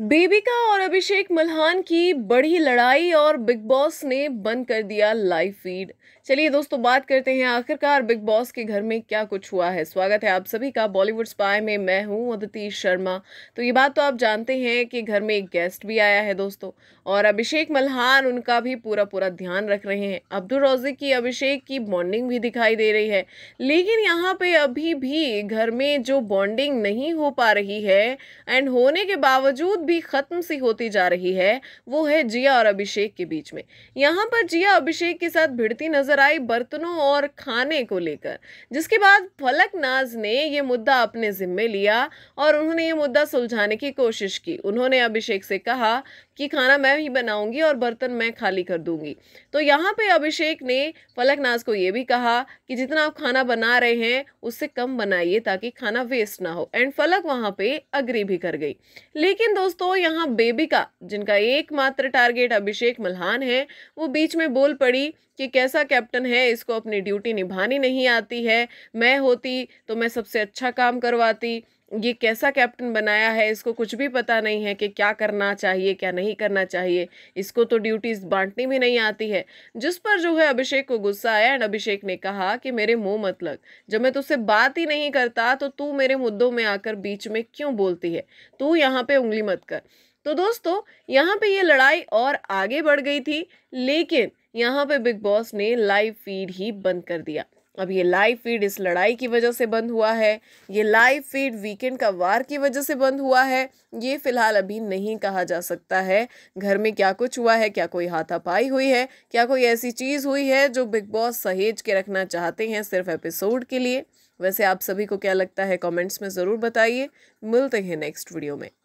बेबिका और अभिषेक मल्हान की बड़ी लड़ाई और बिग बॉस ने बंद कर दिया लाइव फीड चलिए दोस्तों बात करते हैं आखिरकार बिग बॉस के घर में क्या कुछ हुआ है स्वागत है आप सभी का बॉलीवुड स्पाय में मैं हूं अदिति शर्मा तो ये बात तो आप जानते हैं कि घर में एक गेस्ट भी आया है दोस्तों और अभिषेक मल्हान उनका भी पूरा पूरा ध्यान रख रहे हैं अब्दुल रोजिक की अभिषेक की बॉन्डिंग भी दिखाई दे रही है लेकिन यहाँ पर अभी भी घर में जो बॉन्डिंग नहीं हो पा रही है एंड होने के बावजूद भी ख़त्म सी होती जा रही है वो है जिया और अभिषेक के बीच में यहाँ पर जिया अभिषेक के साथ भिड़ती नजर आई बर्तनों और खाने को लेकर जिसके बाद फलक नाज ने ये मुद्दा अपने जिम्मे लिया और उन्होंने ये मुद्दा सुलझाने की कोशिश की उन्होंने अभिषेक से कहा कि खाना मैं ही बनाऊंगी और बर्तन मैं खाली कर दूंगी तो यहाँ पे अभिषेक ने फलक नाज को ये भी कहा कि जितना आप खाना बना रहे हैं उससे कम बनाइए ताकि खाना वेस्ट ना हो एंड फलक वहाँ पे अग्री भी कर गई लेकिन दोस्तों दोस्तों तो यहाँ बेबिका जिनका एकमात्र टारगेट अभिषेक मल्हान है वो बीच में बोल पड़ी कि कैसा कैप्टन है इसको अपनी ड्यूटी निभानी नहीं आती है मैं होती तो मैं सबसे अच्छा काम करवाती ये कैसा कैप्टन बनाया है इसको कुछ भी पता नहीं है कि क्या करना चाहिए क्या नहीं करना चाहिए इसको तो ड्यूटीज़ बांटनी भी नहीं आती है जिस पर जो है अभिषेक को गुस्सा आया एंड अभिषेक ने कहा कि मेरे मुंह मत लग जब मैं तुझसे बात ही नहीं करता तो तू मेरे मुद्दों में आकर बीच में क्यों बोलती है तू यहाँ पर उंगली मत कर तो दोस्तों यहाँ पर ये लड़ाई और आगे बढ़ गई थी लेकिन यहाँ पर बिग बॉस ने लाइव फीड ही बंद कर दिया अब ये लाइव फीड इस लड़ाई की वजह से बंद हुआ है ये लाइव फीड वीकेंड का वार की वजह से बंद हुआ है ये फिलहाल अभी नहीं कहा जा सकता है घर में क्या कुछ हुआ है क्या कोई हाथापाई हुई है क्या कोई ऐसी चीज़ हुई है जो बिग बॉस सहेज के रखना चाहते हैं सिर्फ एपिसोड के लिए वैसे आप सभी को क्या लगता है कमेंट्स में ज़रूर बताइए मिलते हैं नेक्स्ट वीडियो में